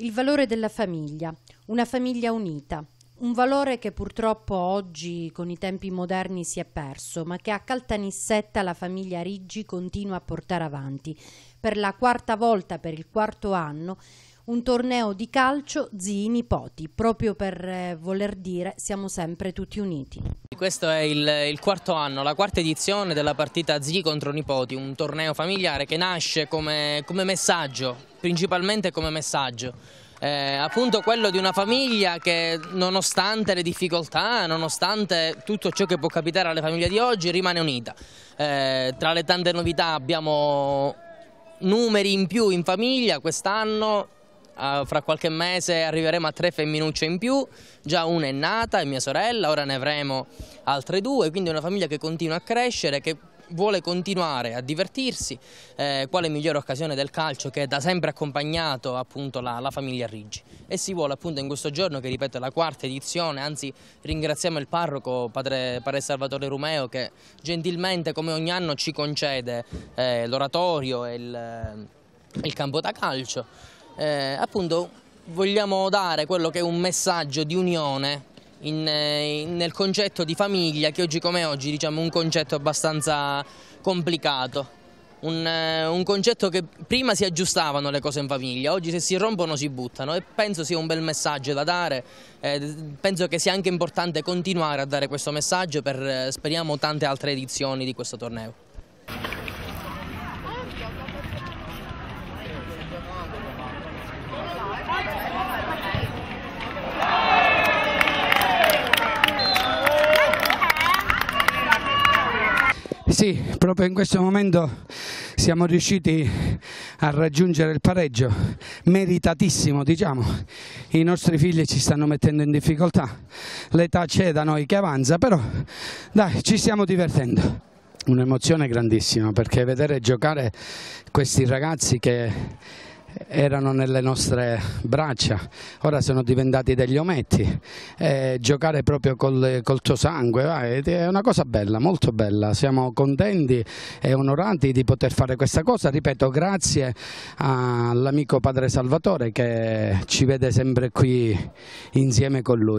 Il valore della famiglia, una famiglia unita, un valore che purtroppo oggi con i tempi moderni si è perso, ma che a Caltanissetta la famiglia Riggi continua a portare avanti. Per la quarta volta, per il quarto anno, un torneo di calcio zii nipoti, proprio per eh, voler dire siamo sempre tutti uniti. Questo è il, il quarto anno, la quarta edizione della partita zii contro nipoti, un torneo familiare che nasce come, come messaggio, principalmente come messaggio. Eh, appunto quello di una famiglia che nonostante le difficoltà, nonostante tutto ciò che può capitare alle famiglie di oggi, rimane unita. Eh, tra le tante novità abbiamo numeri in più in famiglia quest'anno, uh, fra qualche mese arriveremo a tre femminucce in più, già una è nata, è mia sorella, ora ne avremo altre due, quindi una famiglia che continua a crescere, che vuole continuare a divertirsi, eh, quale migliore occasione del calcio che da sempre accompagnato appunto la, la, famiglia Riggi e si vuole appunto in questo giorno che ripeto è la quarta edizione, anzi ringraziamo il parroco padre, padre Salvatore Romeo che gentilmente come ogni anno ci concede eh, l'oratorio e il, il campo da calcio eh, appunto vogliamo dare quello che è un messaggio di unione in, eh, in, nel concetto di famiglia che oggi come oggi diciamo, è un concetto abbastanza complicato. Un, eh, un, concetto che prima si aggiustavano le cose in famiglia, oggi se si rompono si buttano e penso sia un bel messaggio da dare, eh, penso che sia anche importante continuare a dare questo messaggio per eh, speriamo tante altre edizioni di questo torneo. Sì, proprio in questo momento siamo riusciti a raggiungere il pareggio, meritatissimo diciamo, i nostri figli ci stanno mettendo in difficoltà, l'età c'è da noi che avanza, però dai ci stiamo divertendo. Un'emozione grandissima perché vedere giocare questi ragazzi che erano nelle nostre braccia, ora sono diventati degli ometti, eh, giocare proprio col, col tuo sangue va, è una cosa bella, molto bella, siamo contenti e onorati di poter fare questa cosa, ripeto grazie all'amico padre Salvatore che ci vede sempre qui insieme con lui.